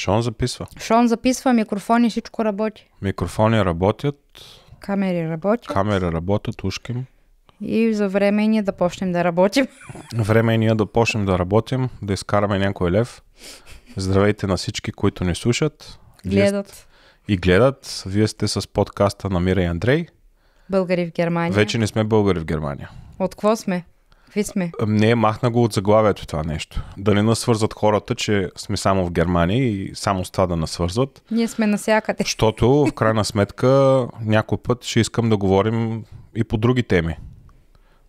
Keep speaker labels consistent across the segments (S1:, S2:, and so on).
S1: Шон записва.
S2: Шон записва, микрофони, всичко работи.
S1: Микрофони работят.
S2: Камери работят.
S1: Камери работят, ушким.
S2: И за време ние да почнем да работим.
S1: Време е ние да почнем да работим, да изкараме някой лев. Здравейте на всички, които ни слушат. Гледат. И гледат. Вие сте с подкаста на Мира и Андрей.
S2: Българи в Германия. Вече
S1: не сме българи в Германия.
S2: От какво сме? Какви сме?
S1: Не, махна го от заглавието това нещо. Да не насвързват хората, че сме само в Германия и само с това да насвързват.
S2: Ние сме насякъде.
S1: Защото, в крайна сметка, някой път ще искам да говорим и по други теми.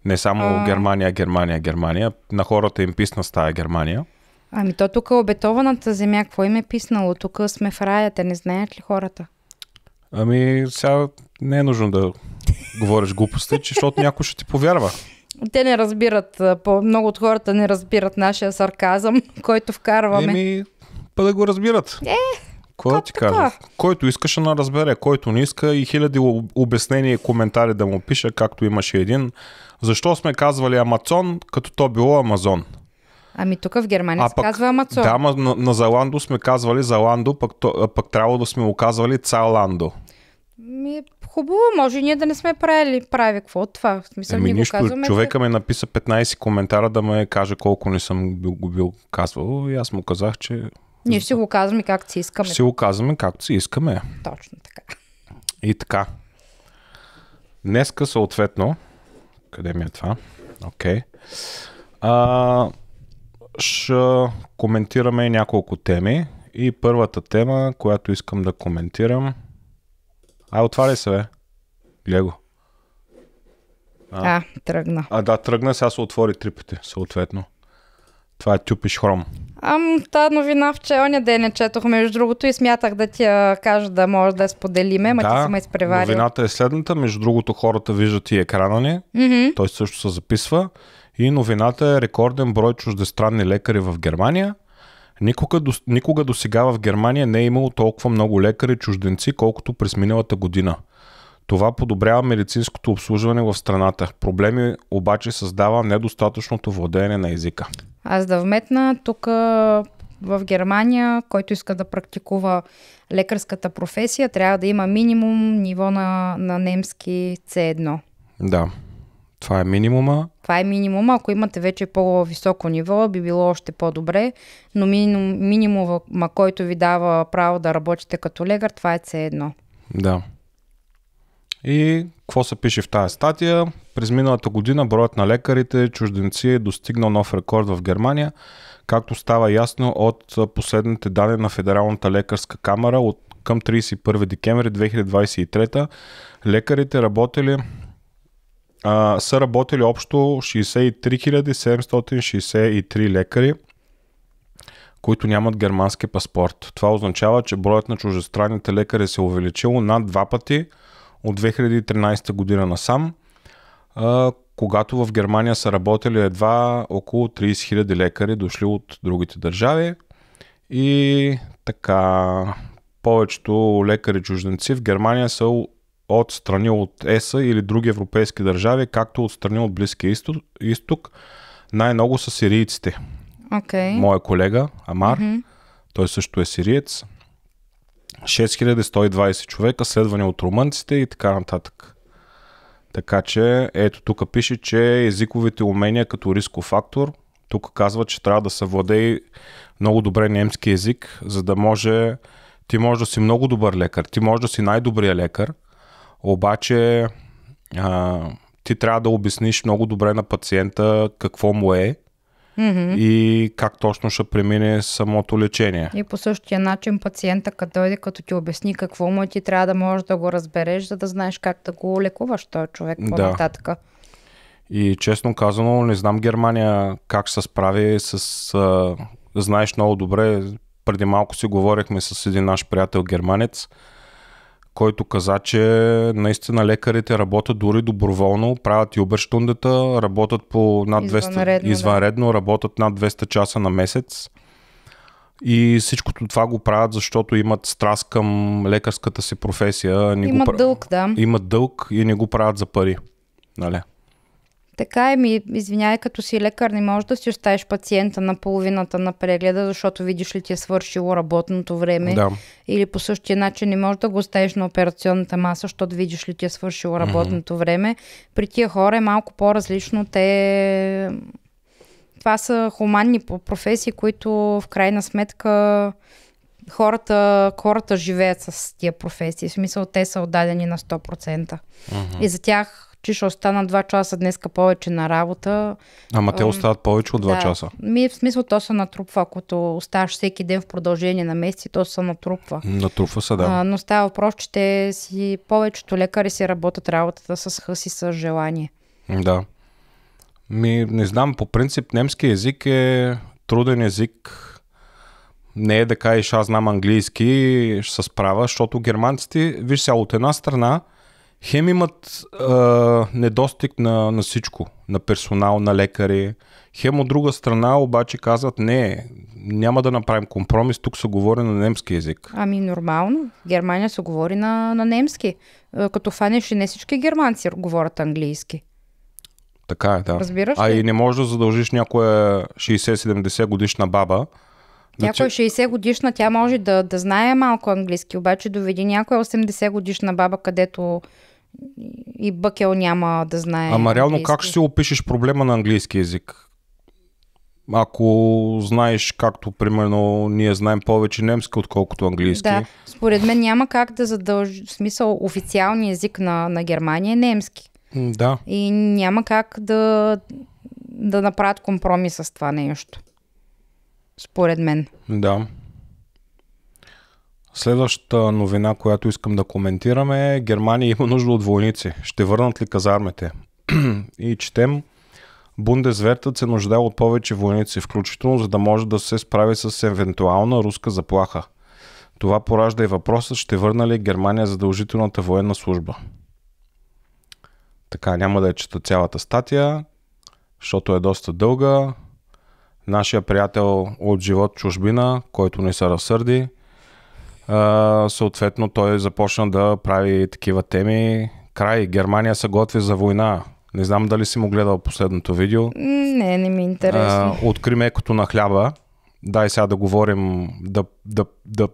S1: Не само а... Германия, Германия, Германия. На хората им писна стая Германия.
S2: Ами то тук е обетованата земя. Какво им е писнало? Тук сме в рая. Те не знаят ли хората?
S1: Ами сега не е нужно да говориш глупости, защото някой ще ти повярва.
S2: Те не разбират, по- много от хората не разбират нашия сарказъм, който вкарваме. Еми, па да го разбират. Е,
S1: Кой ти кажа? Който искаше да разбере, който не иска и хиляди обяснения и коментари да му пише, както имаше един. Защо сме казвали Амазон, като то било Амазон?
S2: Ами тук в Германия а се пък, казва Амазон. Да,
S1: ма, на, на Заландо сме казвали Заландо, пък, пък трябва да сме го казвали Цаландо.
S2: Ми, хубаво, може и ние да не сме правили. Прави какво от това? В смисъл, Еми, ни нищо, го казваме, човека
S1: ми написа 15 коментара да ме каже колко не съм бил, го бил казвал и аз му казах, че...
S2: Ние ще го казваме както си искаме. Ще
S1: го казваме както си искаме. Точно така. И така. Днеска съответно... Къде ми е това? Окей. Okay. ще коментираме няколко теми. И първата тема, която искам да коментирам, а, отваряй се, бе. Гледай го. А, а, тръгна. А, да, тръгна, сега се отвори три пъти, съответно. Това е тюпиш хром.
S2: Ам, та новина в оня ден е четох, между другото, и смятах да ти кажа да може да я споделиме, ма да, ти си ме изпреварил. новината
S1: е следната, между другото хората виждат и екрана ни, mm-hmm. той също се записва. И новината е рекорден брой чуждестранни лекари в Германия. Никога до, никога до сега в Германия не е имало толкова много лекари чужденци, колкото през миналата година. Това подобрява медицинското обслужване в страната. Проблеми обаче създава недостатъчното владеене на езика.
S2: Аз да вметна, тук в Германия, който иска да практикува лекарската професия, трябва да има минимум ниво на, на немски C1.
S1: Да. Това е минимума.
S2: Това е минимума. Ако имате вече по-високо ниво, би било още по-добре, но минимум, минимума, който ви дава право да работите като лекар, това е C1.
S1: Да. И какво се пише в тази статия? През миналата година броят на лекарите чужденци е достигнал нов рекорд в Германия, както става ясно от последните данни на Федералната лекарска камера от към 31 декември 2023 лекарите работили а, са работили общо 63 763 лекари, които нямат германски паспорт. Това означава, че броят на чужестранните лекари се е увеличил над два пъти от 2013 година насам, а, когато в Германия са работили едва около 30 000 лекари, дошли от другите държави. И така, повечето лекари чужденци в Германия са от страни от ЕСА или други европейски държави, както от страни от Близкия изток, най-много са сирийците.
S2: Okay. Моя
S1: колега Амар, mm-hmm. той също е сириец. 6120 човека, следвани от румънците и така нататък. Така че, ето тук пише, че езиковите умения като рисков фактор, тук казва, че трябва да се владее много добре немски език, за да може ти може да си много добър лекар, ти може да си най-добрия лекар, обаче а, ти трябва да обясниш много добре на пациента какво му е mm-hmm. и как точно ще премине самото лечение.
S2: И по същия начин пациента, като дойде, като ти обясни какво му е, ти трябва да можеш да го разбереш, за да знаеш как да го лекуваш този човек по-нататък. Да.
S1: И честно казано, не знам Германия как се справи с... А, знаеш много добре, преди малко си говорихме с един наш приятел германец, който каза, че наистина лекарите работят дори доброволно, правят и обещундата, работят по над 200, извънредно, извънредно да. работят над 200 часа на месец. И всичкото това го правят, защото имат страст към лекарската си професия. имат го... дълг, да. Имат дълг и не го правят за пари. Нали?
S2: Така е, ми, извинявай, като си лекар не можеш да си оставиш пациента на половината на прегледа, защото видиш ли ти е свършило работното време. Да. Или по същия начин не можеш да го оставиш на операционната маса, защото видиш ли ти е свършило работното mm-hmm. време. При тия хора е малко по-различно. Те... Това са хуманни професии, които в крайна сметка хората, хората живеят с тия професии. В смисъл, те са отдадени на 100%. Mm-hmm. И за тях че ще остана 2 часа днеска повече на работа. Ама те остават
S1: повече от 2 да, часа.
S2: Ми, в смисъл то се натрупва. Ако оставаш всеки ден в продължение на месеци, то се натрупва.
S1: Натрупва се, да. А,
S2: но става въпрос, че те си, повечето лекари си работят работата с хъси, с желание.
S1: Да. Ми, не знам, по принцип немски език е труден език. Не е да кажеш, аз знам английски, ще се справя, защото германците, виж сега, от една страна, хем имат а, недостиг на, на всичко, на персонал, на лекари. Хем от друга страна обаче казват, не, няма да направим компромис, тук се говори на немски язик.
S2: Ами нормално, Германия се говори на, на немски. Като фанеш и не всички германци говорят английски.
S1: Така е, да. Разбираш ли? и не можеш да задължиш някоя 60-70 годишна баба, значи- някой
S2: 60 годишна, тя може да, да знае малко английски, обаче доведи някоя 80 годишна баба, където и Бъкел няма да знае. Ама реално английски. как
S1: ще си опишеш проблема на английски язик? Ако знаеш, както примерно ние знаем повече немски, отколкото английски. Да,
S2: според мен няма как да задължи, в смисъл официалния език на, на Германия е немски. Да. И няма как да, да направят компромис с това нещо. Според мен.
S1: Да. Следващата новина, която искам да коментираме е Германия има нужда от войници. Ще върнат ли казармите? и четем Бундесвертът се нуждае от повече войници, включително за да може да се справи с евентуална руска заплаха. Това поражда и въпроса, ще върна ли Германия задължителната военна служба. Така, няма да я чета цялата статия, защото е доста дълга. Нашия приятел от живот чужбина, който не се разсърди – а, съответно той започна да прави такива теми. Край, Германия се готви за война. Не знам дали си му гледал последното видео.
S2: Не, не ми е интересно.
S1: откри мекото на хляба. Дай сега да говорим, да, да, да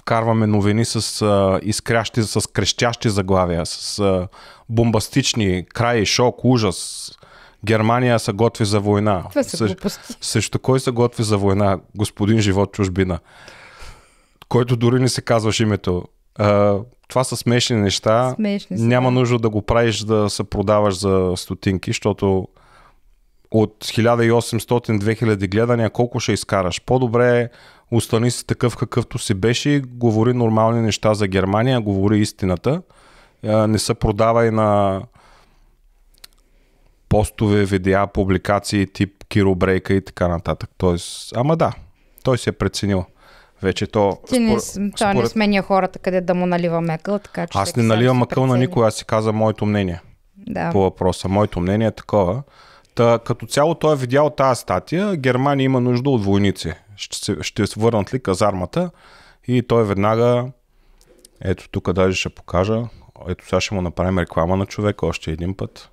S1: вкарваме новини с а, изкрящи, с крещящи заглавия, с а, бомбастични край, шок, ужас. Германия се готви за война. Това са Също кой се готви за война? Господин Живот чужбина който дори не се казваш името. А, това са смешни неща. Смешни са, Няма нужда да го правиш да се продаваш за стотинки, защото от 1800-2000 гледания колко ще изкараш? По-добре остани си такъв какъвто си беше, говори нормални неща за Германия, говори истината. Не се продавай на постове, видеа, публикации тип Киро Брейка и така нататък. Тоест, ама да, той се е преценил. Вече то. Ти не, според...
S2: Той не сменя хората къде да му налива мекъл. така че. Аз не
S1: наливам мъкъл на никой, аз си каза моето мнение да. по въпроса. Моето мнение е такова. Та, като цяло той е видял тази статия. Германия има нужда от войници. Ще, ще върнат ли казармата? И той веднага. Ето тук даже ще покажа. Ето сега ще му направим реклама на човека още един път.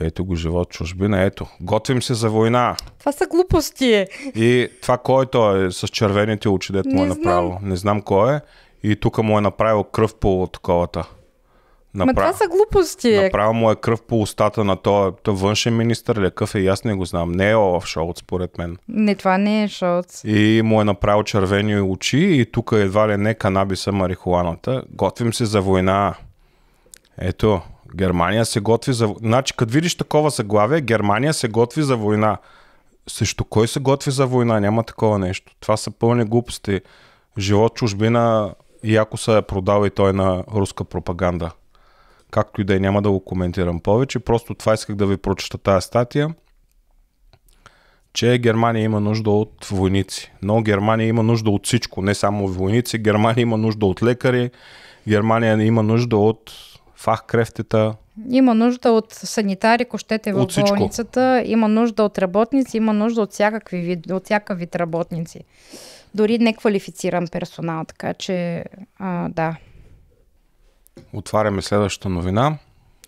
S1: Ето го живот чужбина, ето. Готвим се за война.
S2: Това са глупости.
S1: И това кой е то е с червените очи, дето му е направил. Знам. Не знам кой е. И тук му е направил кръв по таковата. Направ... Ма това са
S2: глупости.
S1: Направил му е кръв по устата на този то външен министр ли е, и аз не го знам. Не е Олаф Шолц, според мен.
S2: Не, това не е Шолц.
S1: И му е направил червени очи и тук едва ли не канабиса, марихуаната. Готвим се за война. Ето. Германия се готви за... Значи, като видиш такова заглавие, Германия се готви за война. Също кой се готви за война? Няма такова нещо. Това са пълни глупости. Живот чужбина яко се е продал и той на руска пропаганда. Както и да е, няма да го коментирам повече. Просто това исках да ви прочета тази статия че Германия има нужда от войници. Но Германия има нужда от всичко, не само войници. Германия има нужда от лекари, Германия има нужда от фахкрефтета.
S2: Има нужда от санитари, ако щете в болницата, има нужда от работници, има нужда от, всякакви вид, от всяка вид работници. Дори неквалифициран персонал, така че а, да.
S1: Отваряме следващата новина,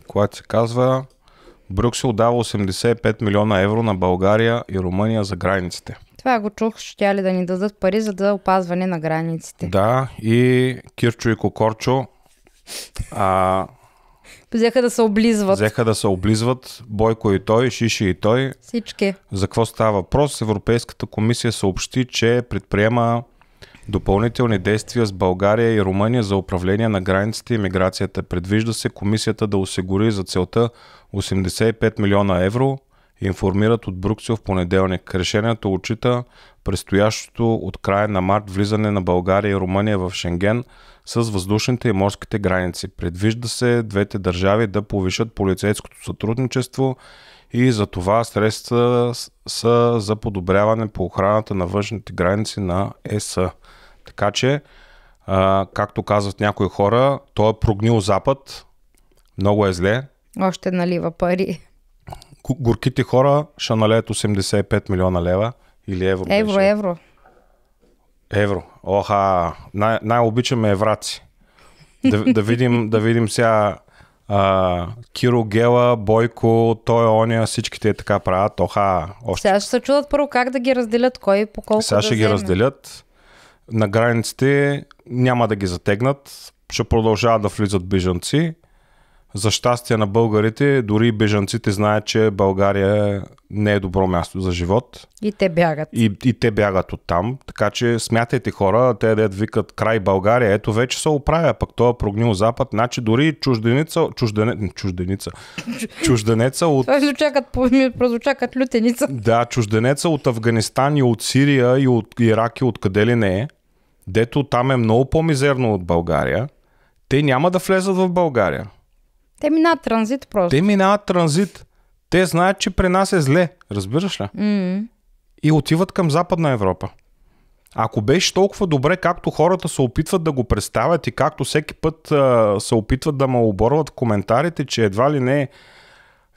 S1: която се казва Брюксел дава 85 милиона евро на България и Румъния за границите.
S2: Това го чух, ще ли да ни дадат пари за да опазване на границите.
S1: Да, и Кирчо и Кокорчо а,
S2: Взеха да се облизват. Взеха
S1: да се облизват Бойко и той, Шиши и той. Всички. За какво става въпрос? Европейската комисия съобщи, че предприема допълнителни действия с България и Румъния за управление на границите и миграцията. Предвижда се комисията да осигури за целта 85 милиона евро, информират от Бруксел в понеделник. Решението отчита предстоящото от края на март влизане на България и Румъния в Шенген – с въздушните и морските граници. Предвижда се двете държави да повишат полицейското сътрудничество и за това средства са за подобряване по охраната на външните граници на ЕС. Така че, а, както казват някои хора, той е прогнил Запад. Много е зле.
S2: Още налива пари.
S1: Горките хора ще налеят 85 милиона лева или евро. Евро, беше. евро. Евро. Оха, най- най-обичаме евраци.
S2: Да, да, видим,
S1: да видим сега а, Киро Гела, Бойко, той, оня, всичките така правят. Оха, още.
S2: Сега ще се чудат първо как да ги разделят, кой по колко Сега да ще вземе. ги
S1: разделят. На границите няма да ги затегнат. Ще продължават да влизат бижанци. За щастие на българите, дори бежанците знаят, че България не е добро място за живот.
S2: И те бягат.
S1: И, и те бягат от там. Така че смятайте хора, те да викат край България, ето вече се оправя, пък това е прогнил запад. Значи дори чужденица, чуждене, чужденица, чужденеца от... Това
S2: звуча лютеница.
S1: Да, чужденеца от Афганистан и от Сирия и от Ирак и откъде ли не е, дето там е много по-мизерно от България, те няма да влезат в България.
S2: Те минават транзит просто.
S1: Те минават транзит. Те знаят, че при нас е зле. Разбираш ли? Mm-hmm. И отиват към Западна Европа. Ако беше толкова добре, както хората се опитват да го представят и както всеки път а, се опитват да ме оборват в коментарите, че едва ли не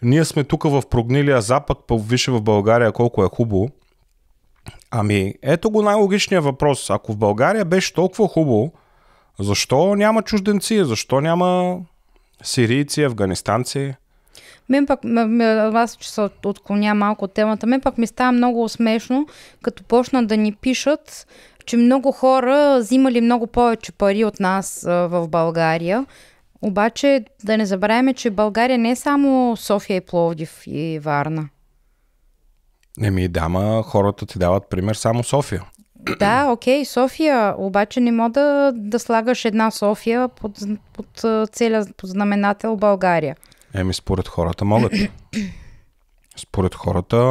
S1: ние сме тук в прогнилия запад, повише в България колко е хубаво. Ами, ето го най-логичният въпрос. Ако в България беше толкова хубаво, защо няма чужденци? Защо няма сирийци, афганистанци.
S2: Мен пък, аз че се отклоня малко от темата, мен пък ми става много смешно, като почнат да ни пишат, че много хора взимали много повече пари от нас а, в България. Обаче да не забравяме, че България не е само София и Пловдив и Варна.
S1: Еми ми дама хората ти дават пример само София.
S2: Да, окей, okay, София, обаче не мога да, да слагаш една София под, под целия под знаменател България.
S1: Еми, според хората могат. според хората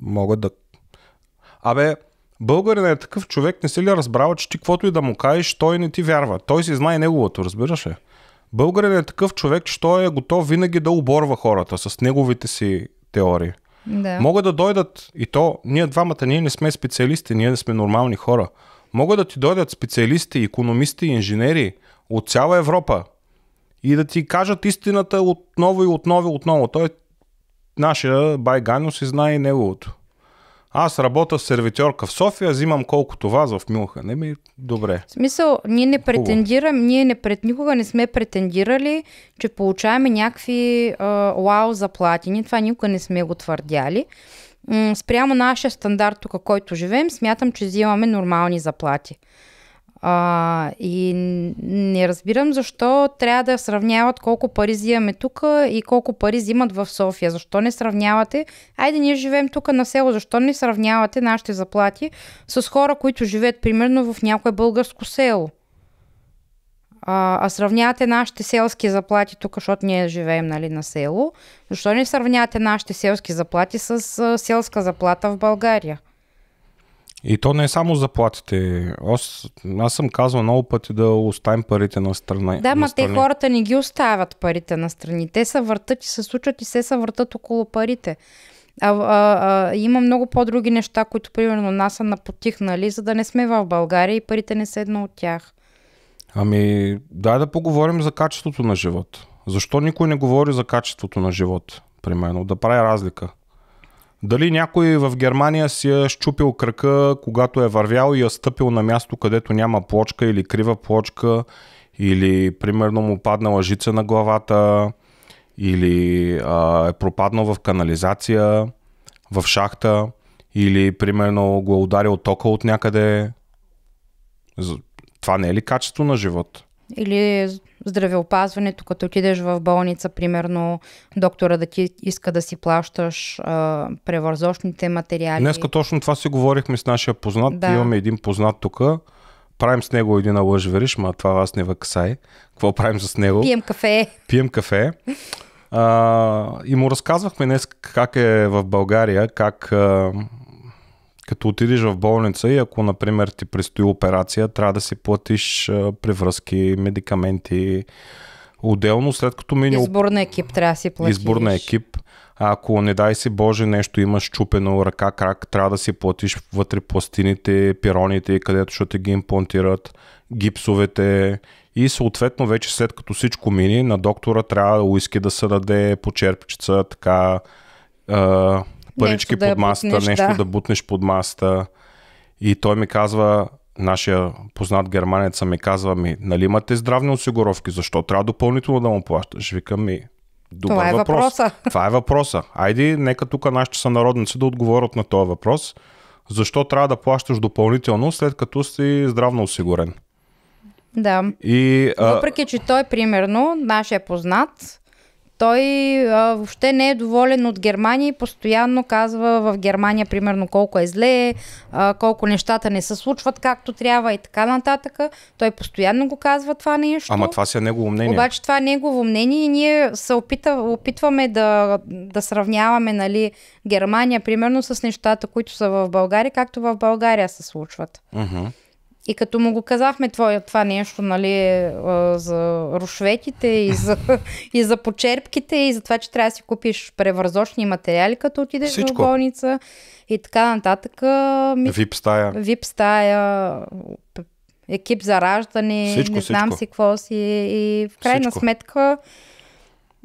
S1: могат да... Абе, българин е такъв човек, не си ли е разбрал, че ти каквото и да му кажеш, той не ти вярва. Той си знае неговото, разбираш ли? Българин е такъв човек, че той е готов винаги да оборва хората с неговите си теории. Да. Могат да дойдат, и то, ние двамата, ние не сме специалисти, ние не сме нормални хора. Могат да ти дойдат специалисти, економисти, инженери от цяла Европа и да ти кажат истината отново и отново и отново. Той нашия Байганус и знае и неговото. Аз работя с сервитьорка в София, взимам колкото за в Мюнхен. ми добре.
S2: В смисъл, ние не претендираме, ние не пред, никога не сме претендирали, че получаваме някакви вау заплати. Ние това никога не сме го твърдяли. М- спрямо нашия стандарт, тук който живеем, смятам, че взимаме нормални заплати. А, и не разбирам защо трябва да сравняват колко пари взимаме тук и колко пари взимат в София. Защо не сравнявате? Айде, ние живеем тук на село. Защо не сравнявате нашите заплати с хора, които живеят примерно в някое българско село? А, а сравнявате нашите селски заплати тук, защото ние живеем нали, на село. Защо не сравнявате нашите селски заплати с а, селска заплата в България?
S1: И то не е само заплатите. Аз, аз съм казвал много пъти да оставим парите на страна. Да, ма те хората
S2: не ги оставят парите на страни. Те са въртат и се случват и се са въртат около парите. А, а, а, има много по-други неща, които примерно нас са напотихнали, за да не сме в България и парите не са едно от тях.
S1: Ами, дай да поговорим за качеството на живот. Защо никой не говори за качеството на живот, примерно, да прави разлика? Дали някой в Германия си е щупил крака, когато е вървял и е стъпил на място, където няма плочка или крива плочка, или примерно му паднала жица на главата, или а, е пропаднал в канализация, в шахта, или примерно го е ударил тока от някъде. Това не е ли качество на живот?
S2: Или здравеопазването, като отидеш в болница, примерно, доктора да ти иска да си плащаш а, превързочните материали. Днеска
S1: точно това си говорихме с нашия познат. Да. Имаме един познат тук. Правим с него един лъж вериш, ма това аз не въксай. Какво правим с него? Пием кафе. Пием кафе. А, и му разказвахме днес как е в България, как а, като отидеш в болница и ако, например, ти предстои операция, трябва да си платиш превръзки, медикаменти. Отделно, след като мине...
S2: Избор на екип трябва да си платиш. Избор на
S1: екип. А ако не дай си Боже нещо имаш чупено ръка, крак, трябва да си платиш вътре пластините, пироните, където ще ти ги имплантират, гипсовете и съответно вече след като всичко мини, на доктора трябва уиски да се даде по черпичица, така парички нещо да под масата, бутнеш, нещо да. да бутнеш под масата. И той ми казва, нашия познат германеца ми казва ми, нали имате здравни осигуровки, защо трябва допълнително да му плащаш? Викам ми, добър Това е въпрос. въпроса. Това е въпроса. Айди, нека тук нашите сънародници да отговорят на този въпрос. Защо трябва да плащаш допълнително, след като си здравно осигурен? Да. И, Въпреки,
S2: а... че той, примерно, нашия познат, той а, въобще не е доволен от Германия и постоянно казва в Германия примерно колко е зле, а, колко нещата не се случват както трябва и така нататък. Той постоянно го казва това нещо.
S1: Ама това си е негово мнение. Обаче
S2: това е негово мнение и ние се опита, опитваме да, да сравняваме нали, Германия примерно с нещата, които са в България, както в България се случват. Uh-huh. И като му го казахме твоя, това нещо, нали, е, за рушветите и за, и за почерпките и за това, че трябва да си купиш превързочни материали, като отидеш Всичко. в болница и така нататък. Ми... Вип стая. Вип стая, екип за раждане, всичко, не знам всичко. си какво си. И в крайна всичко. сметка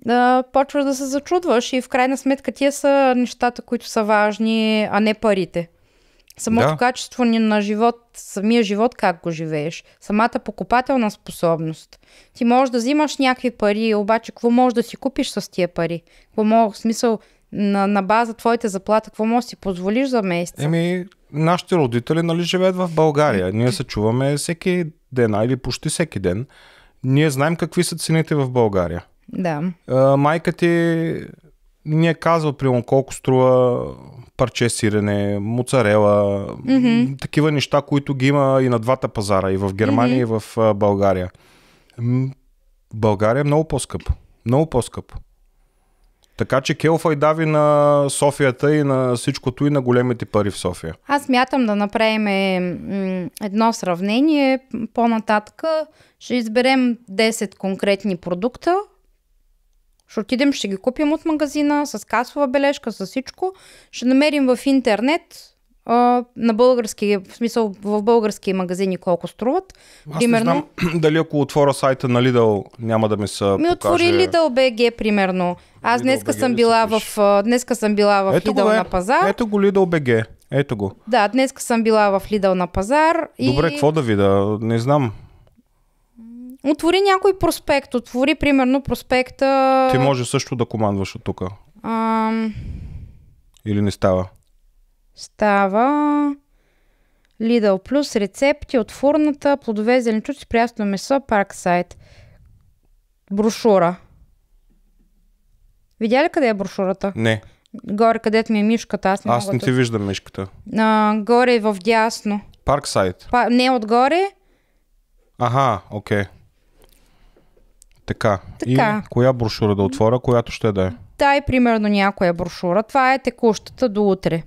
S2: да, почваш да се зачудваш и в крайна сметка тия са нещата, които са важни, а не парите. Самото да. качество на живот, самия живот как го живееш, самата покупателна способност. Ти можеш да взимаш някакви пари, обаче какво можеш да си купиш с тия пари? Какво мога, в смисъл, на, на база твоите заплата, какво можеш да си позволиш за месец?
S1: Еми, нашите родители нали, живеят в България. Ние се чуваме всеки ден, а или почти всеки ден. Ние знаем какви са цените в България. Да. А, майка ти ни е казва, примерно, колко струва парче сирене, моцарела, mm-hmm. такива неща, които ги има и на двата пазара, и в Германия, mm-hmm. и в България. България е много по-скъп. Много по-скъп. Така че Келфай дави на Софията и на всичкото и на
S2: големите пари в София. Аз мятам да направим едно сравнение по-нататък. Ще изберем 10 конкретни продукта, ще отидем, ще ги купим от магазина, с касова бележка, с всичко. Ще намерим в интернет а, на български, в смисъл в български магазини колко струват. Аз примерно, не
S1: знам дали ако отворя сайта на Lidl няма да ми се Ми покаже... отвори Lidl
S2: BG примерно. Аз днеска, съм била в, днеска съм била в ето Lidl го, е, на пазар. Ето го Lidl
S1: BG. Ето го.
S2: Да, днеска съм била в Lidl на пазар. Добре, и... какво
S1: да видя? Не знам.
S2: Отвори някой проспект, отвори примерно проспекта... Ти може
S1: също да командваш от тук.
S2: Ам...
S1: Или не става?
S2: Става... Лидъл плюс рецепти от фурната, плодове, зеленчуци, прясно месо, парксайт. Брошура. Видя ли къде е брошурата? Не. Горе, където ми е мишката. Аз не, аз не ти да...
S1: виждам мишката.
S2: А, горе в дясно.
S1: Парксайт.
S2: Па, не отгоре.
S1: Аха, окей. Okay. Така. така. И коя брошура да отворя, която ще да е?
S2: Дай примерно някоя брошура. Това е текущата до утре.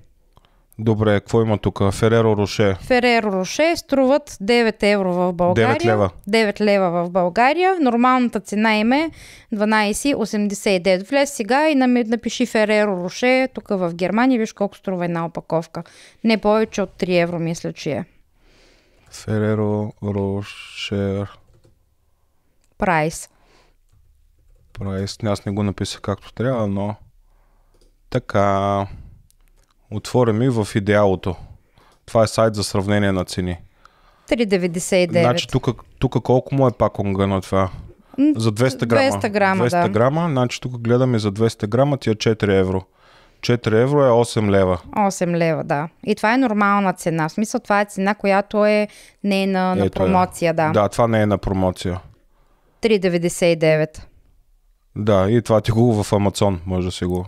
S1: Добре, какво има тук? Фереро Роше.
S2: Фереро Роше струват 9 евро в България. 9 лева. 9 лева в България. Нормалната цена им е 12,89. Влез сега и напиши Фереро Роше тук в Германия. Виж колко струва една опаковка. Не повече от 3 евро, мисля, че е.
S1: Фереро Роше. Прайс права аз не го написах както трябва, но така, и в идеалото. Това е сайт за сравнение на цени.
S2: 3,99. Значи
S1: тук, колко му е паконга на това? За 200 грама. 200 грама, 200 да. грама, значи тук гледаме за 200 грама, тия 4 евро. 4 евро е 8 лева.
S2: 8 лева, да. И това е нормална цена. В смисъл това е цена, която е не е на, Ето на е. промоция, е. да. Да,
S1: това не е на промоция.
S2: 3,99.
S1: Да, и това ти го в Амазон, може да си го.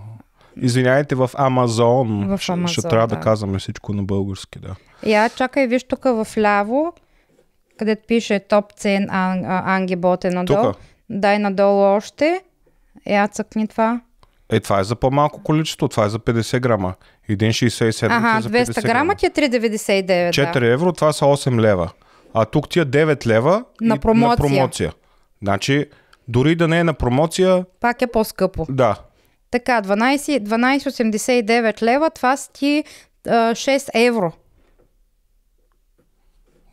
S1: Извинявайте, в Амазон. В Амазон ще, трябва да. да казваме всичко на български, да.
S2: Я, чакай, виж тук в ляво, където пише топ цен ан, Анги надолу. Тука? Дай надолу още. Я е, цъкни това.
S1: Е, това е за по-малко количество, това е за 50 грама. 1,67 Ага, 200 грама
S2: ти е 3,99. 4 да.
S1: евро, това са 8 лева. А тук ти е 9 лева на и, промоция. На промоция. Значи, дори да не е на промоция.
S2: Пак е по-скъпо. Да. Така, 12, 12,89 лева, това са ти 6 евро.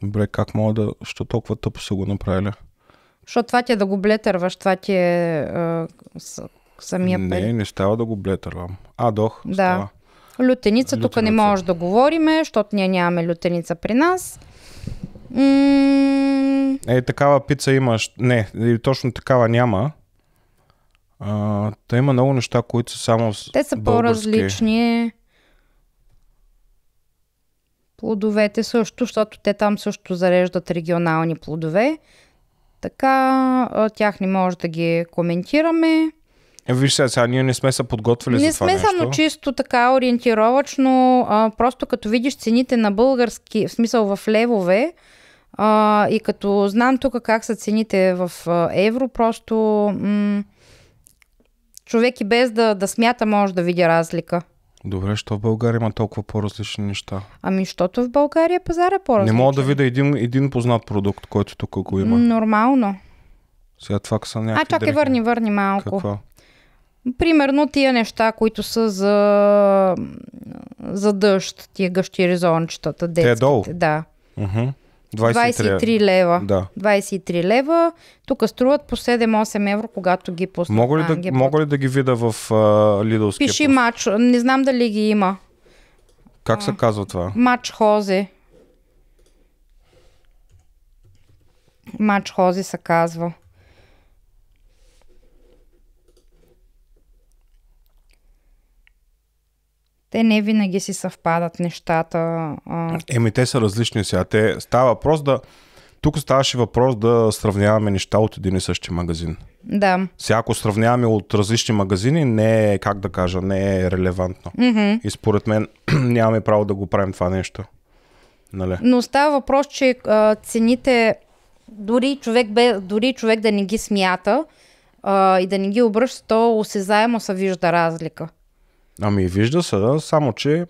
S1: Добре, как мога да... Що толкова тъпо са го направили?
S2: Защото това ти е да го блетърваш, това ти е, е самия Не, пари.
S1: не става да го блетървам. А, дох, да. става.
S2: Лютеница, лютеница. тук не можеш да говориме, защото ние нямаме лютеница при нас. Mm.
S1: е, такава пица имаш. Не, точно такава няма. А, та има много неща, които са само с Те са български.
S2: по-различни. Плодовете също, защото те там също зареждат регионални плодове. Така, тях не може да ги коментираме.
S1: Е, виж сега, сега, ние не сме се подготвили не за това Не сме само
S2: чисто така ориентировачно, а, просто като видиш цените на български, в смисъл в левове, а, и като знам тук как са цените в евро, просто м- човек и без да, да смята може да види разлика.
S1: Добре, що в България има толкова по-различни неща?
S2: Ами, защото в България пазара е по-различен. Не мога да
S1: видя един, един познат продукт, който тук го има.
S2: Нормално.
S1: Сега това са някакви... А, чакай, дрехи. върни, върни малко. Какво?
S2: Примерно тия неща, които са за, за дъжд, тия гъщи резончетата, детските. Те е долу? Да.
S1: Uh-huh. 23, 23 лева. Да.
S2: 23 лева. Тук струват по 7-8 евро, когато ги пуснат. Мога ли, да, ги мога
S1: ли да ги видя в uh, Лидовския Пиши
S2: пост? мач. Не знам дали ги има. Как uh,
S1: се казва това?
S2: Мач Хозе. Мач Хозе се казва. те не винаги си съвпадат нещата. А...
S1: Еми, те са различни сега. Те става въпрос да. Тук ставаше въпрос да сравняваме неща от един и същи магазин. Да. Сега, ако сравняваме от различни магазини, не е, как да кажа, не е релевантно. Mm-hmm. И според мен нямаме право да го правим това нещо. Нали?
S2: Но става въпрос, че а, цените, дори човек, бе, дори човек да не ги смята а, и да не ги обръща, то осезаемо се вижда разлика.
S1: Ами вижда се, да, само че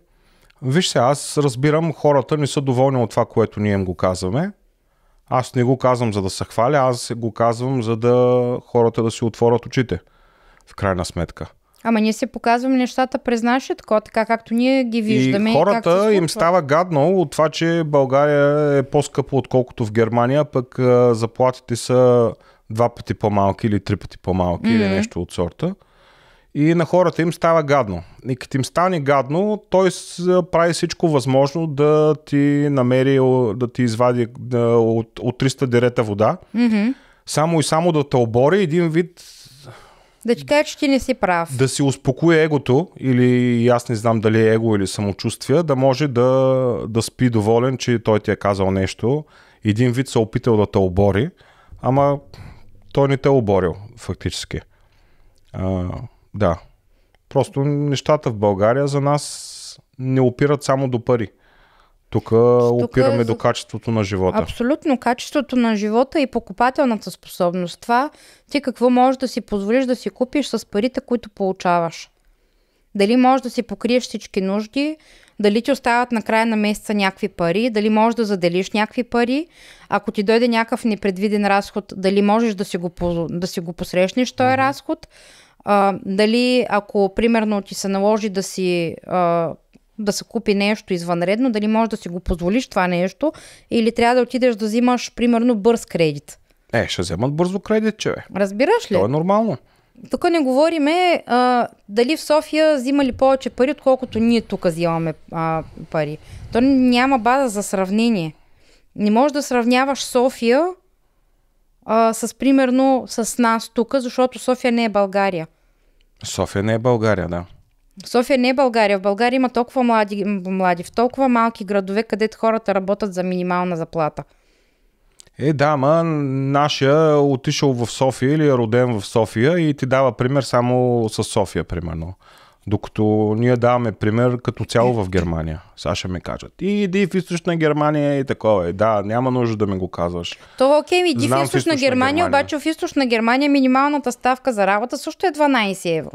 S1: виж се, аз разбирам, хората не са доволни от това, което ние им го казваме. Аз не го казвам за да се хваля, аз го казвам за да хората да си отворят очите. В крайна сметка.
S2: Ама ние се показваме нещата през нашия тако, така както ние ги виждаме. И хората
S1: и им става гадно от това, че България е по-скъпо отколкото в Германия, пък заплатите са два пъти по-малки или три пъти по-малки mm-hmm. или нещо от сорта и на хората им става гадно. И като им стане гадно, той прави всичко възможно да ти намери, да ти извади от, от 300 дерета вода. Mm-hmm. Само и само да те обори един вид
S2: да ти кажа, че ти не си прав.
S1: Да си успокои егото, или аз не знам дали е его или самочувствие, да може да, да спи доволен, че той ти е казал нещо. Един вид се е опитал да те обори, ама той не те е оборил, фактически. А, да. Просто нещата в България за нас не опират само до пари. Тук опираме е за... до качеството на живота.
S2: Абсолютно, качеството на живота и покупателната способност. Това ти какво можеш да си позволиш да си купиш с парите, които получаваш. Дали можеш да си покриеш всички нужди, дали ти остават на края на месеца някакви пари, дали можеш да заделиш някакви пари, ако ти дойде някакъв непредвиден разход, дали можеш да си го, да си го посрещнеш този mm-hmm. разход, а, дали ако примерно ти се наложи да си а, да се купи нещо извънредно, дали можеш да си го позволиш това нещо или трябва да отидеш да взимаш примерно бърз кредит.
S1: Е, ще вземат бързо кредит, че бе. Разбираш ли? То е нормално.
S2: Тук не говориме а, дали в София взимали повече пари, отколкото ние тук взимаме а, пари. То няма база за сравнение. Не можеш да сравняваш София а, с примерно с нас тук, защото София не е България.
S1: София не е България, да.
S2: София не е България. В България има толкова млади, млади в толкова малки градове, където хората работят за минимална заплата.
S1: Е, да, ма нашия отишъл в София или е роден в София и ти дава пример само с София, примерно. Докато ние даваме пример като цяло в Германия. Сега ще ми кажат. И иди в източна Германия и такова. Е. Да, няма нужда да ми го казваш.
S2: То окей, okay, иди в източна, в източна Германия, Германия, обаче в източна Германия минималната ставка за работа също е 12 евро.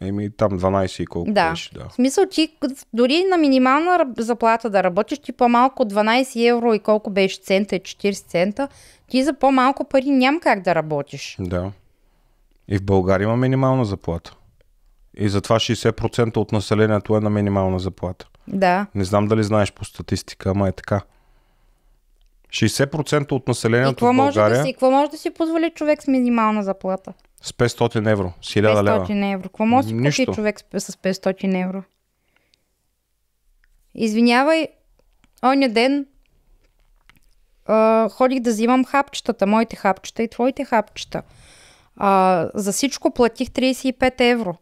S1: Еми, там 12 и колко да. беше, да. В
S2: смисъл, ти дори на минимална заплата да работиш, ти по-малко 12 евро и колко беше цента, 40 е цента, ти за по-малко пари няма как да работиш.
S1: Да. И в България има минимална заплата. И затова 60% от населението е на минимална заплата. Да. Не знам дали знаеш по статистика, ама е така. 60% от населението в България... Да си,
S2: какво може да си позволи човек с минимална заплата?
S1: С 500 евро, с 1000 500 лева. 500
S2: евро. Какво може да си купи човек с 500 евро? Извинявай, оня ден а, ходих да взимам хапчетата, моите хапчета и твоите хапчета. А, за всичко платих 35 евро.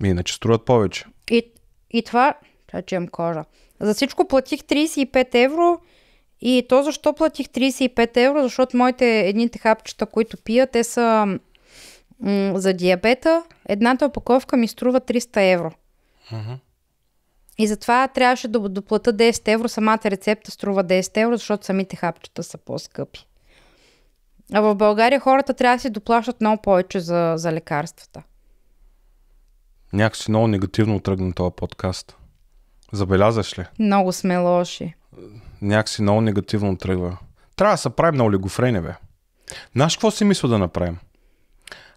S1: Ми, иначе струват повече.
S2: И, и това, това че имам кожа. За всичко платих 35 евро и то защо платих 35 евро, защото моите едните хапчета, които пия, те са м- за диабета. Едната опаковка ми струва 300 евро. Uh-huh. И затова трябваше да доплата 10 евро. Самата рецепта струва 10 евро, защото самите хапчета са по-скъпи. А в България хората трябва да си доплащат много повече за, за лекарствата.
S1: Някакси много негативно тръгна този подкаст. Забелязаш ли?
S2: Много сме лоши.
S1: Някакси много негативно тръгва. Трябва да се правим на олигофрене, бе. Знаеш какво си мисля да направим?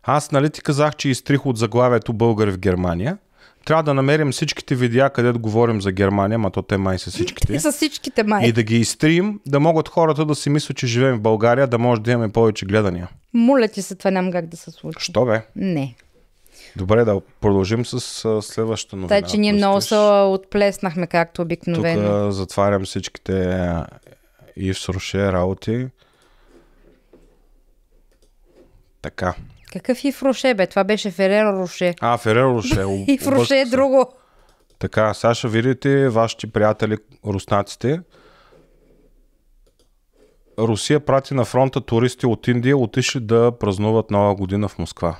S1: Аз нали ти казах, че изтрих от заглавието Българи в Германия. Трябва да намерим всичките видеа, където говорим за Германия, ма то те май са всичките. Те са
S2: всичките май. И да
S1: ги изтрим, да могат хората да си мислят, че живеем в България, да може да имаме повече гледания.
S2: Моля ти се, това няма как да се случи. Що бе? Не.
S1: Добре, да продължим с а, следващата новина. Та, че ние
S2: много се отплеснахме, както обикновено.
S1: Тук затварям всичките и в Роше работи. Така.
S2: Какъв в Роше, бе? Това беше Фереро Роше.
S1: А, Фереро Роше. в Роше е друго. Така, сега ще видите вашите приятели руснаците. Русия прати на фронта туристи от Индия, отишли да празнуват нова година в Москва.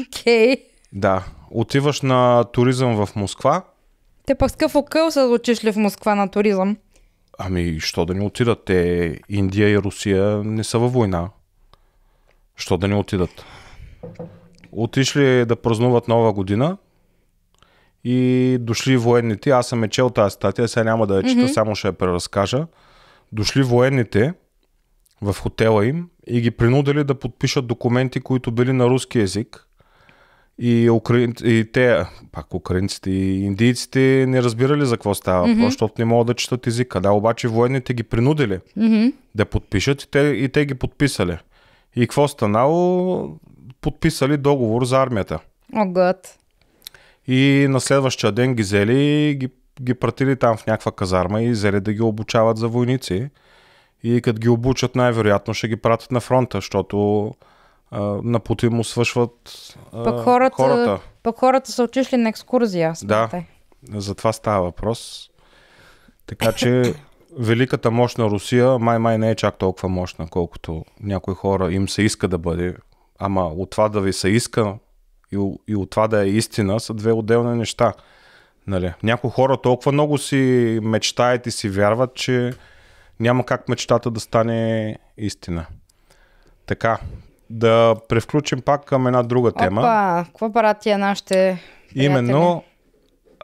S1: Окей. Да. Отиваш на туризъм в Москва.
S2: Те пък скъв окъл са звучиш ли в Москва на туризъм?
S1: Ами, що да не отидат? Те, Индия и Русия не са във война. Що да не отидат? Отишли да празнуват нова година и дошли военните. Аз съм е чел тази статия, сега няма да я чета, mm-hmm. само ще я преразкажа. Дошли военните, в хотела им и ги принудили да подпишат документи, които били на руски язик. И, украин... и те, пак украинците и индийците не разбирали за какво става mm-hmm. защото не могат да четат езика. Да, обаче военните ги принудили mm-hmm. да подпишат и те, и те ги подписали. И какво станало? Подписали договор за армията. О, oh, И на следващия ден ги взели и ги, ги пратили там в някаква казарма и взели да ги обучават за войници и като ги обучат най-вероятно ще ги пратят на фронта, защото а, на му свършват а, пък хората, хората.
S2: Пък хората са отишли на екскурзия.
S1: Смете. Да, за това става въпрос. Така че великата мощна Русия май-май не е чак толкова мощна, колкото някои хора им се иска да бъде. Ама от това да ви се иска и, и от това да е истина са две отделни неща. Нали? Някои хора толкова много си мечтаят и си вярват, че няма как мечтата да стане истина. Така, да превключим пак към една друга тема.
S2: Опа, какво правят тия нашите приятели? Именно,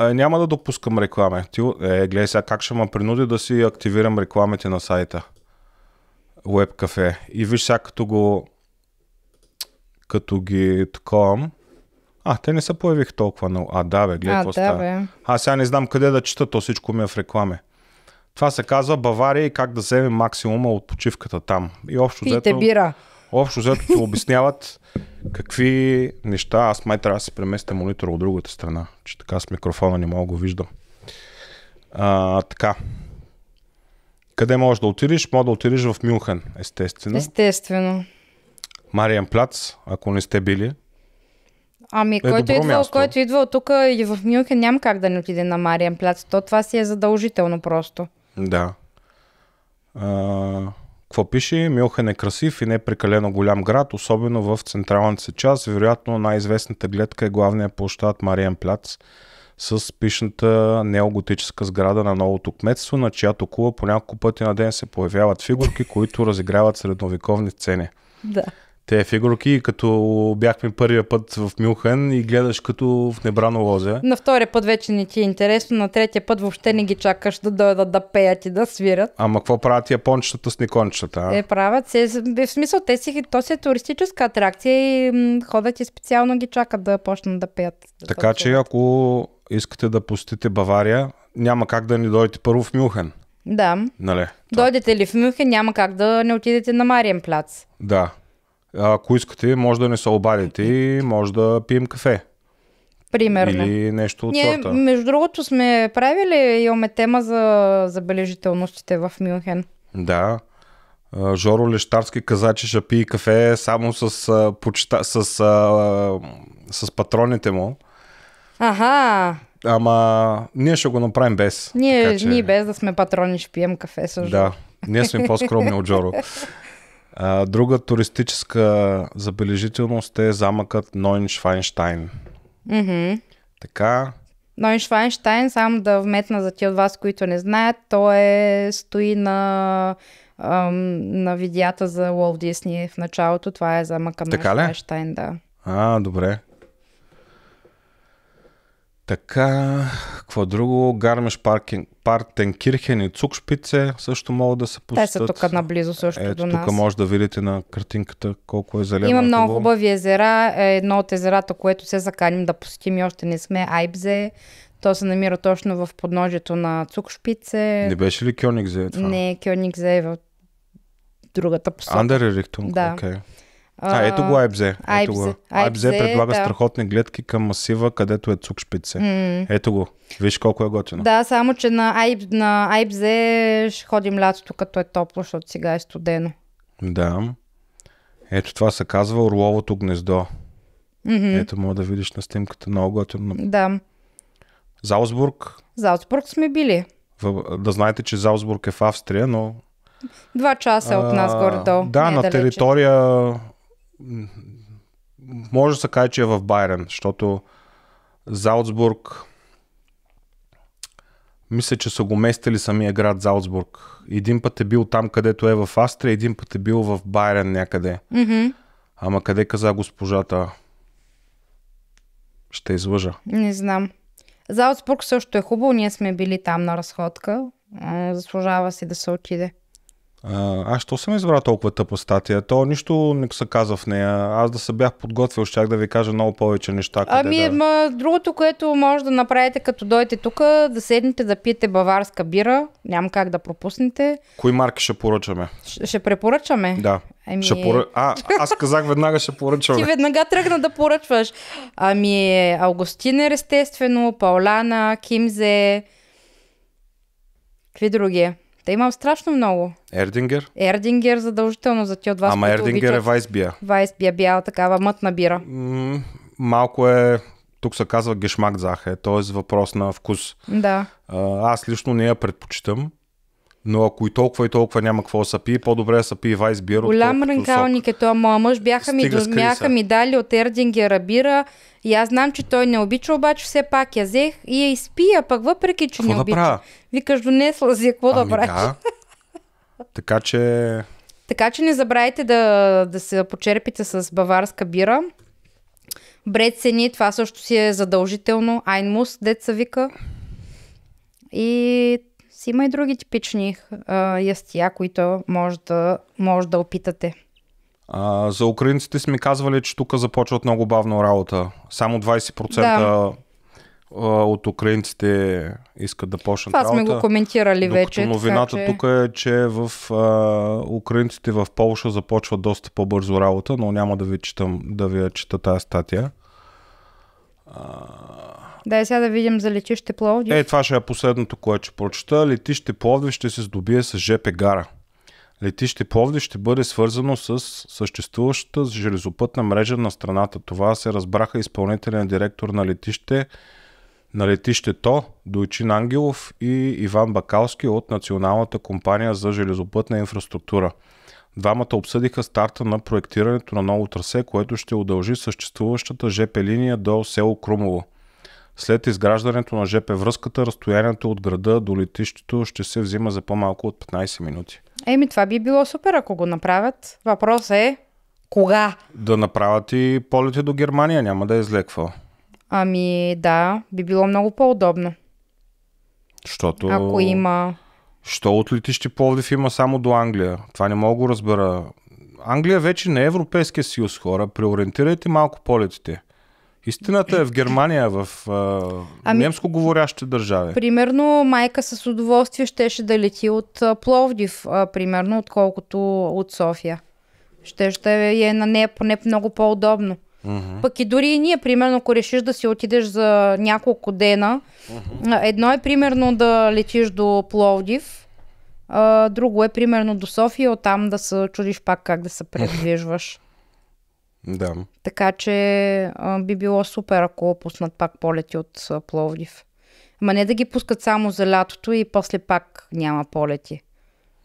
S1: няма да допускам реклами. Ти, е, гледай сега как ще ме принуди да си активирам рекламите на сайта. Web Cafe. И виж сега като го като ги таковам. А, те не се появих толкова много. А, да бе, гледай какво става. Аз сега не знам къде да чета, то всичко ми е в рекламе. Това се казва Бавария и как да вземем максимума от почивката там. И общо взето, бира. Общо взето ти обясняват какви неща. Аз май трябва да се преместя монитора от другата страна, че така с микрофона не мога го виждам. А, така. Къде можеш да отидеш? Може да отидеш в Мюнхен, естествено.
S2: Естествено.
S1: Мариан Плац, ако не сте били.
S2: Ами, е който, идва, който идва от тук и в Мюнхен, няма как да не отиде на Мариан Плац. То това си е задължително просто.
S1: Да. А, какво пише? Мюнхен е красив и не е прекалено голям град, особено в централната си част. Вероятно най-известната гледка е главния площад Мариен Пляц с пишната неоготическа сграда на новото кметство, на чиято кула по няколко пъти на ден се появяват фигурки, които разиграват средновековни сцени. Да те фигурки, като бяхме първия път в Мюхен и гледаш като в небрано лозе.
S2: На втория път вече не ти е интересно, на третия път въобще не ги чакаш да дойдат да пеят и да свират.
S1: Ама какво правят япончетата с никончетата? Те
S2: правят се. В смисъл, те си, то си е туристическа атракция и м- ходят и специално ги чакат да почнат да пеят.
S1: Да така че, ако искате да посетите Бавария, няма как да ни дойдете първо в Мюхен. Да. Нали?
S2: Дойдете ли в Мюхен, няма как да не отидете на Мариен плац.
S1: Да. Ако искате, може да не се обадите и може да пием кафе. Примерно. Или нещо от Ние, сорта. Между
S2: другото сме правили, имаме тема за забележителностите в Мюнхен.
S1: Да. Жоро Лещарски каза, че ще пие кафе само с, с, с, с, с патроните му.
S2: Ага.
S1: Ама ние ще го направим без. Ние, така, че... ние
S2: без да сме патрони ще пием кафе също. Да, ние сме по-скромни от Жоро.
S1: Друга туристическа забележителност е замъкът Нойншвайнштайн. Mm-hmm. Така.
S2: Нойншвайнштайн, само да вметна за тия от вас, които не знаят, то е стои на ам, на видеята за Уолт Дисни в началото. Това е замъка е? на Швайнштайн, да.
S1: А, добре. Така, какво друго? Гармеш, Партенкирхен и Цукшпице също могат да се посетят. Те са тук
S2: наблизо също Ето, до нас. Тук може
S1: да видите на картинката колко е зелено. Има много хубави
S2: езера. Е, едно от езерата, което се заканим да посетим и още не сме, Айбзе. То се намира точно в подножието на Цукшпице. Не беше
S1: ли Кьоникзе е това?
S2: Не, Кьоникзе е в другата посока. Андер Рихтунг, да. Okay. А, а, ето го Айбзе. Айбзе, ето го. Айбзе, Айбзе предлага да.
S1: страхотни гледки към масива, където е цук шпице. Mm. Ето го. Виж колко е готино.
S2: Да, само че на, Айб, на Айбзе ще ходим лятото, като е топло, защото сега е студено.
S1: Да. Ето това се казва Орловото гнездо. Mm-hmm. Ето мога да видиш на снимката. Много готино. Да. Залсбург.
S2: Залсбург сме били.
S1: В, да знаете, че Залсбург е в Австрия, но
S2: Два часа от нас горе-долу. Да, е на далече.
S1: територия може да се каже, че е в Байрен, защото Залцбург мисля, че са го местили самия град Залцбург. Един път е бил там, където е в Астрия, един път е бил в Байрен някъде. Mm-hmm. Ама къде каза госпожата? Ще излъжа.
S2: Не знам. Залцбург също е хубаво, ние сме били там на разходка. Заслужава си да се отиде
S1: аз що съм избрал толкова тъпа статия? То нищо не се каза в нея. Аз да се бях подготвил, щях да ви кажа много повече неща. Ами, да...
S2: ма, другото, което може да направите като дойдете тук, да седнете да пиете баварска бира. Няма как да пропуснете.
S1: Кои марки ще поръчаме?
S2: Ш- ще препоръчаме?
S1: Да. Ами... Ще пор... А, аз казах веднага ще поръчваме. Ти
S2: веднага тръгна да поръчваш. Ами, е естествено, Паулана, Кимзе. Какви други? Е? Те имам страшно много. Ердингер? Ердингер задължително за ти от вас. Ама Ердингер обичат. е вайсбия. Вайсбия, бяла такава мътна бира.
S1: М- малко е тук се казва гешмак захе, т.е. въпрос на вкус. Да. А, аз лично не я предпочитам но ако и толкова и толкова няма какво да са пие, по-добре да са пие вайс бир. Голям ранкалник
S2: е този моят мъж. Бяха ми, до, бяха ми дали от Ердингера бира и аз знам, че той не обича, обаче все пак я взех и я изпия, пък въпреки, че какво не да обича. Правя? Викаш, донесла си, какво ами да правя? Да.
S1: така че...
S2: Така че не забравяйте да, да се почерпите с баварска бира. Бред сени, това също си е задължително. Айнмус, деца вика. И си има и други типични а, ястия, които може да, може да опитате.
S1: А, за украинците сме казвали, че тук започват много бавно работа. Само 20% да. от украинците искат да почнат работа. Това сме го коментирали вече. новината така, че... тук е, че в а, украинците в Полша започват доста по-бързо работа, но няма да ви, читам, да ви чета тази статия.
S2: А, Дай сега да видим за летище Пловдив. Е,
S1: това ще е последното, което ще прочета. Летище Пловдив ще се здобие с ЖП гара. Летище Пловдив ще бъде свързано с съществуващата железопътна мрежа на страната. Това се разбраха изпълнителен директор на летище на летището Дойчин Ангелов и Иван Бакалски от Националната компания за железопътна инфраструктура. Двамата обсъдиха старта на проектирането на ново трасе, което ще удължи съществуващата ЖП линия до село Крумово. След изграждането на ЖП връзката, разстоянието от града до летището ще се взима за по-малко от 15 минути.
S2: Еми, това би било супер, ако го направят. Въпрос е кога?
S1: Да направят и полети до Германия, няма да е излеква.
S2: Ами да, би било много по-удобно.
S1: Щото... Ако има... Що от летище Пловдив има само до Англия? Това не мога го разбера. Англия вече не е Европейския съюз, хора. Приориентирайте малко полетите. Истината е в Германия, в а, ами, немско говорящи държави.
S2: Примерно, майка с удоволствие щеше да лети от Пловдив, а, примерно, отколкото от София. Ще, ще е на нея поне много по-удобно. Uh-huh. Пък и дори и ние, примерно, ако решиш да си отидеш за няколко дена, uh-huh. едно е примерно да летиш до Пловдив, а, друго е примерно до София, оттам да се чудиш пак как да се предвижваш. Да. Така че а, би било супер, ако пуснат пак полети от Пловдив. Ма не да ги пускат само за лятото и после пак няма полети.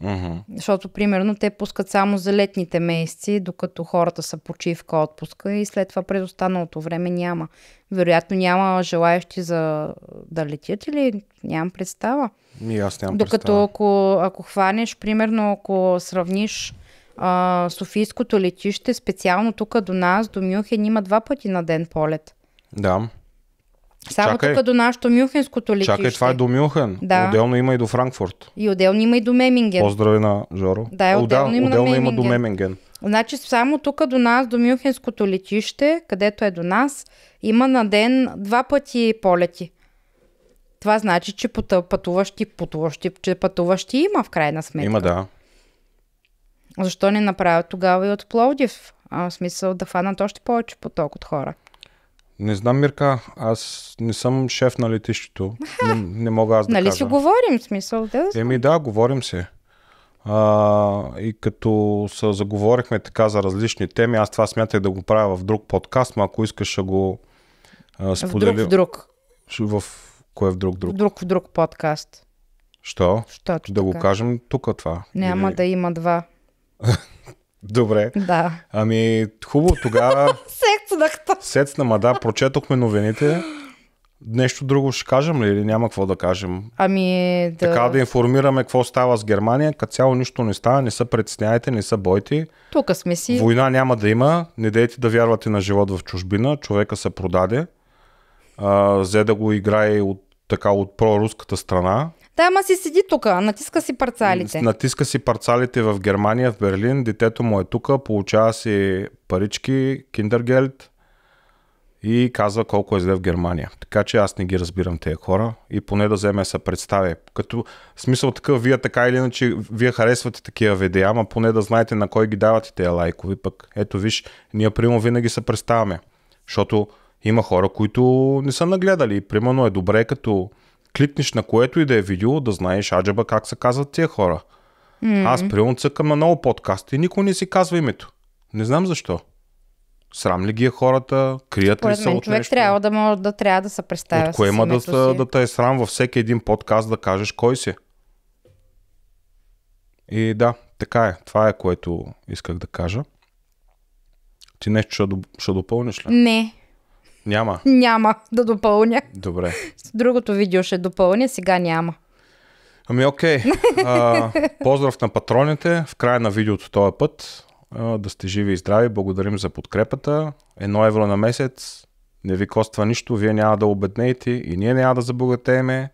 S2: Mm-hmm. Защото, примерно, те пускат само за летните месеци, докато хората са почивка, отпуска и след това през останалото време няма. Вероятно няма желаящи за да летят или нямам представа. И аз нямам докато представа. Ако, ако хванеш, примерно, ако сравниш а, Софийското летище, специално тук до нас, до Мюнхен, има два пъти на ден полет. Да. Само тук до нашото мюнхенското летище. Чакай, това е
S1: до Мюнхен. Да. Отделно има и до Франкфурт.
S2: И отделно има и до Меминген. Поздрави
S1: на Жоро. Да, е, О, отделно, да, има, отделно има до Меминген.
S2: Значи само тук до нас, до Мюнхенското летище, където е до нас, има на ден два пъти полети. Това значи, че пътуващи, пътуващи, че пътуващи има в крайна сметка. Има, да. Защо не направят тогава и от Пловдив? А, в смисъл да фанат още повече поток от хора.
S1: Не знам, Мирка, аз не съм шеф на летището. Не, не мога аз да нали кажа. Нали си
S2: говорим, смисъл? Да,
S1: Еми да, говорим се. А, и като се заговорихме така за различни теми, аз това смятах да го правя в друг подкаст, но ако искаш да го а, споделя... В друг, в друг. В кое в друг друг? В друг в друг подкаст. Що? Що да така? го кажем тук това. Няма Или...
S2: да има два.
S1: Добре. Да. Ами, хубаво, тогава...
S2: Сецнахта.
S1: Сецна, да, прочетохме новините. Нещо друго ще кажем ли или няма какво да кажем?
S2: Ами да... Така да
S1: информираме какво става с Германия. Като цяло нищо не става, не се предсняйте, не са бойте.
S2: Тук сме си.
S1: Война няма да има, не дейте да вярвате на живот в чужбина. Човека се продаде. А, взе да го играе от, така, от проруската страна.
S2: Та, ама си седи тук, натиска си парцалите.
S1: Натиска си парцалите в Германия, в Берлин, детето му е тук, получава си парички, киндергелд и казва колко е зле в Германия. Така че аз не ги разбирам тези хора и поне да вземе се представя. Като смисъл такъв, вие така или иначе, вие харесвате такива видеа, ама поне да знаете на кой ги давате тези лайкови. Пък ето виж, ние прямо винаги се представяме. Защото има хора, които не са нагледали. Примерно е добре като кликнеш на което и да е видео, да знаеш аджаба как се казват тия хора. Mm. Аз приемам цъкам на много подкаст и никой не си казва името. Не знам защо. Срам ли ги е хората? Крият Според ли се мен, от човек нещо?
S2: трябва да, може, да трябва да се представя От кое има да, да, да
S1: те е срам във всеки един подкаст да кажеш кой си? И да, така е. Това е което исках да кажа. Ти нещо ще, ще допълниш ли? Не, няма.
S2: Няма да допълня. Добре. Другото видео ще допълня, сега няма.
S1: Ами окей. А, поздрав на патроните. В края на видеото този път. А, да сте живи и здрави. Благодарим за подкрепата. Едно евро на месец не ви коства нищо. Вие няма да обеднеете и ние няма да забогатееме.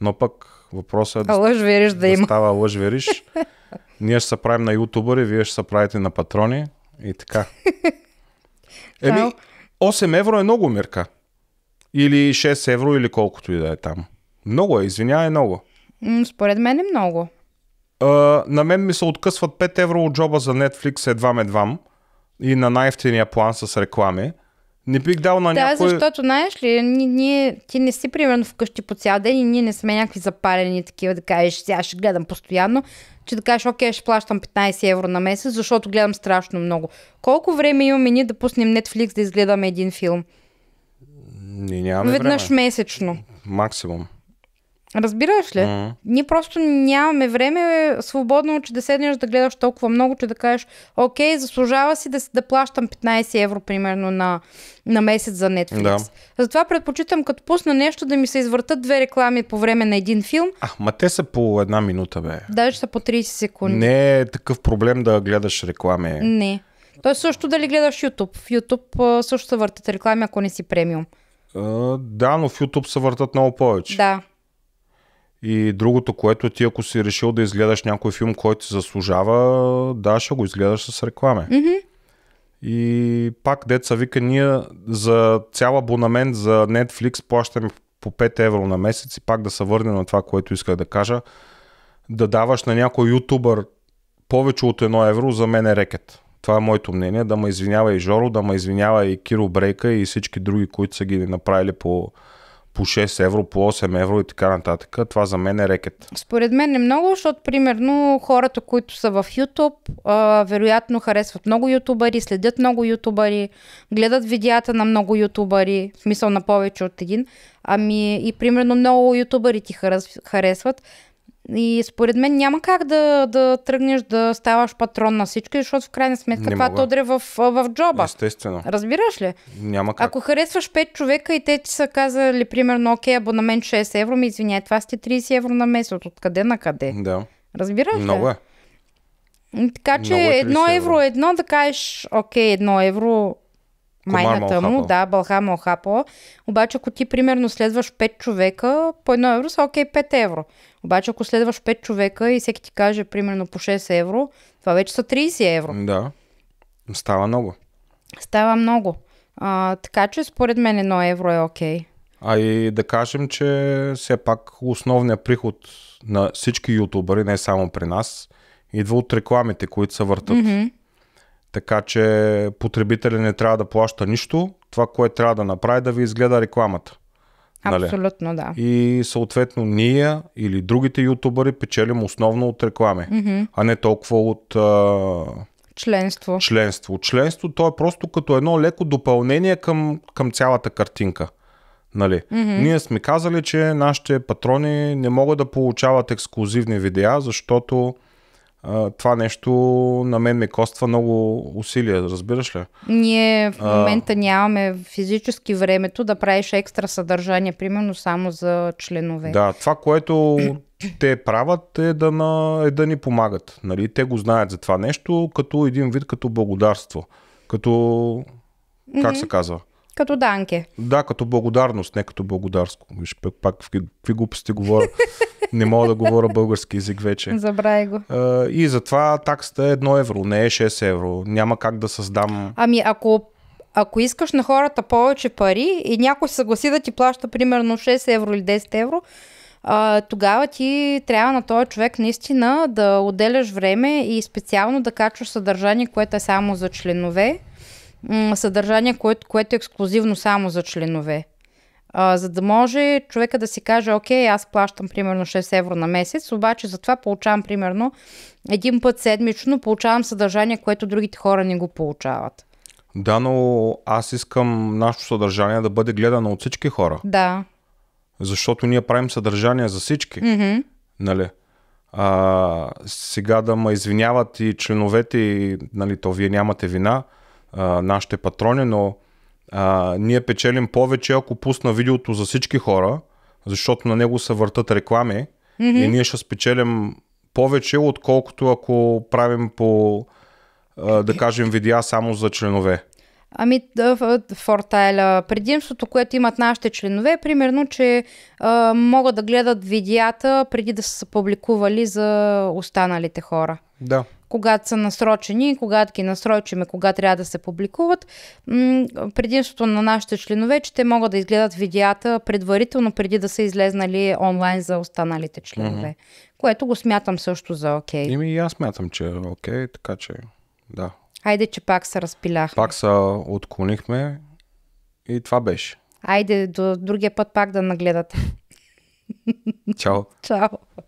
S1: Но пък въпросът е да,
S2: лъж вериш да, да има.
S1: става лъж вериш. ние ще се правим на ютубъри, вие ще се правите на патрони и така. Еми, 8 евро е много мирка. Или 6 евро, или колкото и да е там. Много е, извинявай, много.
S2: според мен е много.
S1: А, на мен ми се откъсват 5 евро от джоба за Netflix едва медвам и на най-ефтиния план с реклами. Не бих дал на някой... Да, защото,
S2: знаеш ли, ние, ти не си примерно вкъщи по цял ден и ние не сме някакви запарени такива да кажеш, сега ще гледам постоянно, че да кажеш, окей, ще плащам 15 евро на месец, защото гледам страшно много. Колко време имаме ние да пуснем Netflix да изгледаме един филм?
S1: Не, нямаме Веднъж време. месечно. Максимум.
S2: Разбираш ли? Mm-hmm. Ние просто нямаме време свободно, че да седнеш да гледаш толкова много, че да кажеш, окей, заслужава си да, да плащам 15 евро, примерно, на, на месец за Netflix. Да. Затова предпочитам, като пусна нещо, да ми се извъртат две реклами по време на един филм. А,
S1: ма те са по една минута, бе.
S2: Даже са по 30 секунди.
S1: Не е такъв проблем да гледаш реклами.
S2: Не. Той също дали гледаш YouTube. В YouTube също се въртат реклами, ако не си премиум.
S1: Uh, да, но в YouTube се въртат много повече. Да, и другото, което ти ако си решил да изгледаш някой филм, който ти заслужава, да, ще го изгледаш с реклами. Mm-hmm. И пак деца вика, ние за цял абонамент за Netflix плащаме по 5 евро на месец и пак да се върне на това, което исках да кажа. Да даваш на някой ютубър повече от 1 евро, за мен е рекет. Това е моето мнение. Да ме извинява и Жоро, да ме извинява и Киро Брейка и всички други, които са ги направили по по 6 евро, по 8 евро и така нататък. Това за мен е рекет.
S2: Според мен е много, защото примерно хората, които са в YouTube, вероятно харесват много ютубъри, следят много ютубъри, гледат видеята на много ютубъри, в смисъл на повече от един. Ами и примерно много ютубъри ти харесват. И според мен няма как да, да тръгнеш да ставаш патрон на всички, защото в крайна сметка това те удря в, в джоба. Естествено. Разбираш ли? Няма как. Ако харесваш 5 човека и те ти са казали, примерно, окей, абонамент 6 евро, ми извиняй, това сте 30 евро на месец. Откъде на къде? Да. Разбираш Много ли?
S1: е.
S2: Така че е едно евро. евро е едно да кажеш, окей, едно евро майната му, да, Балха Малхапо. Обаче, ако ти примерно следваш 5 човека, по 1 евро са окей 5 евро. Обаче, ако следваш 5 човека и всеки ти каже примерно по 6 евро, това вече са 30 евро.
S1: Да. Става много.
S2: Става много. А, така че, според мен, 1 евро е окей.
S1: А и да кажем, че все пак основният приход на всички ютубъри, не само при нас, идва от рекламите, които се въртат. Mm-hmm така че потребителя не трябва да плаща нищо. Това, което трябва да направи, да ви изгледа рекламата. Нали?
S2: Абсолютно, да.
S1: И съответно ние или другите ютубъри печелим основно от реклами, mm-hmm. а не толкова от... А...
S2: Членство.
S1: Членство. Членство, то е просто като едно леко допълнение към, към цялата картинка. Нали? Mm-hmm. Ние сме казали, че нашите патрони не могат да получават ексклюзивни видеа, защото това нещо на мен ми коства много усилия, разбираш ли?
S2: Ние в момента а... нямаме физически времето да правиш екстра съдържание, примерно само за членове.
S1: Да, това, което те правят е да, на, е да ни помагат. Нали? Те го знаят за това нещо като един вид, като благодарство. Като, как се казва?
S2: Като данке.
S1: Да, като благодарност, не като благодарско. Виж, пък, пак в какви глупости говоря. не мога да говоря български язик вече.
S2: Забрай го.
S1: А, и затова таксата е 1 евро, не е 6 евро. Няма как да създам...
S2: Ами ако ако искаш на хората повече пари и някой се съгласи да ти плаща примерно 6 евро или 10 евро, а, тогава ти трябва на този човек наистина да отделяш време и специално да качваш съдържание, което е само за членове съдържание, което, което е ексклюзивно само за членове. А, за да може човека да си каже, окей, аз плащам примерно 6 евро на месец, обаче затова получавам примерно един път седмично, получавам съдържание, което другите хора не го получават.
S1: Да, но аз искам нашето съдържание да бъде гледано от всички хора. Да. Защото ние правим съдържание за всички. Mm-hmm. Нали? А, сега да ме извиняват и членовете, и, нали, то вие нямате вина нашите патрони, но а, ние печелим повече, ако пусна видеото за всички хора, защото на него се въртат реклами mm-hmm. и ние ще спечелим повече, отколкото ако правим по, а, да кажем, видеа само за членове.
S2: Ами, фортайля, предимството, което имат нашите членове е примерно, че а, могат да гледат видеята преди да са се публикували за останалите хора. Да когато са насрочени когато ги насрочиме, кога трябва да се публикуват. Предимството на нашите членове е, че те могат да изгледат видеята предварително, преди да са излезнали онлайн за останалите членове. Mm-hmm. Което го смятам също за окей.
S1: Okay. Ими и аз смятам, че е окей, okay, така че да.
S2: Айде, че пак се разпиляхме.
S1: Пак се отклонихме и това беше.
S2: Айде, до другия път пак да нагледате. Чао. Чао.